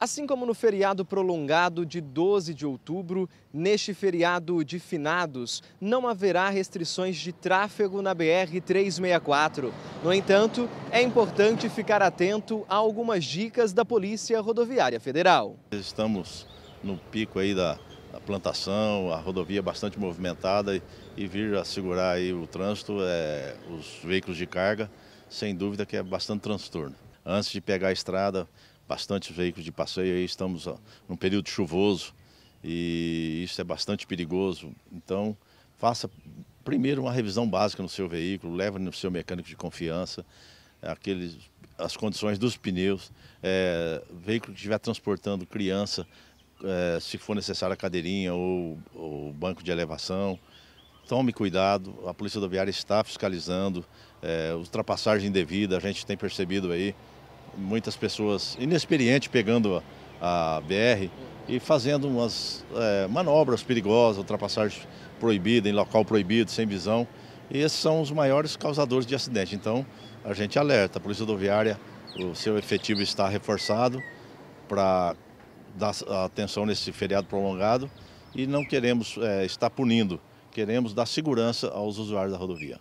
Assim como no feriado prolongado de 12 de outubro, neste feriado de finados não haverá restrições de tráfego na BR-364. No entanto, é importante ficar atento a algumas dicas da Polícia Rodoviária Federal. Estamos no pico aí da, plantação, a rodovia bastante movimentada e, e vir a segurar aí o trânsito, é, os veículos de carga, sem dúvida que é bastante transtorno. Antes de pegar a estrada, bastante veículos de passeio. Aí estamos ó, num período chuvoso e isso é bastante perigoso. Então, faça primeiro uma revisão básica no seu veículo, leve no seu mecânico de confiança, aqueles, as condições dos pneus, é, veículo que estiver transportando criança, é, se for necessário a cadeirinha ou, o banco de elevação. Tome cuidado, a Polícia Rodoviária está fiscalizando, é, ultrapassagem indevida, a gente tem percebido aí muitas pessoas inexperientes pegando a, a BR e fazendo umas é, manobras perigosas, ultrapassagem proibida, em local proibido, sem visão. E esses são os maiores causadores de acidente. Então, a gente alerta, a Polícia Rodoviária, o seu efetivo está reforçado para dar atenção nesse feriado prolongado e não queremos é, estar punindo, queremos dar segurança aos usuários da rodovia.